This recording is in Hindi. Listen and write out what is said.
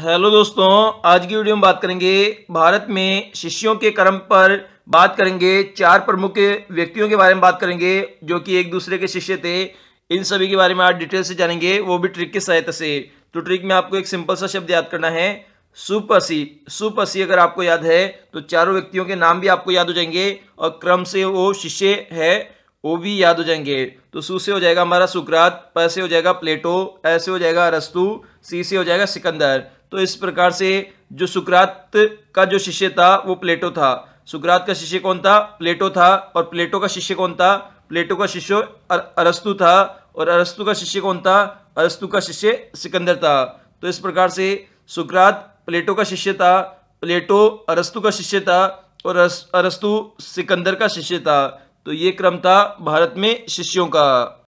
हेलो दोस्तों आज की वीडियो में बात करेंगे भारत में शिष्यों के कर्म पर बात करेंगे चार प्रमुख व्यक्तियों के बारे में बात करेंगे जो कि एक दूसरे के शिष्य थे इन सभी के बारे में आज डिटेल से जानेंगे वो भी ट्रिक की सहायता से तो ट्रिक में आपको एक सिंपल सा शब्द याद करना है सुपसी सुपसी अगर आपको याद है तो चारों व्यक्तियों के नाम भी आपको याद हो जाएंगे और क्रम से वो शिष्य है वो भी याद हो जाएंगे तो सु से हो जाएगा हमारा सुकरात पैसे हो जाएगा प्लेटो ऐसे हो जाएगा रस्तु सी से हो जाएगा सिकंदर तो इस प्रकार से जो सुकरात का जो शिष्य था वो प्लेटो था सुकरात का शिष्य कौन था प्लेटो था और प्लेटो का शिष्य कौन था प्लेटो का शिष्य अरस्तु था और अरस्तु का शिष्य कौन था अरस्तु का शिष्य सिकंदर था तो इस प्रकार से सुकरात प्लेटो का शिष्य था प्लेटो अरस्तु का शिष्य था और अरस्तु सिकंदर का शिष्य था तो ये क्रम था भारत में शिष्यों का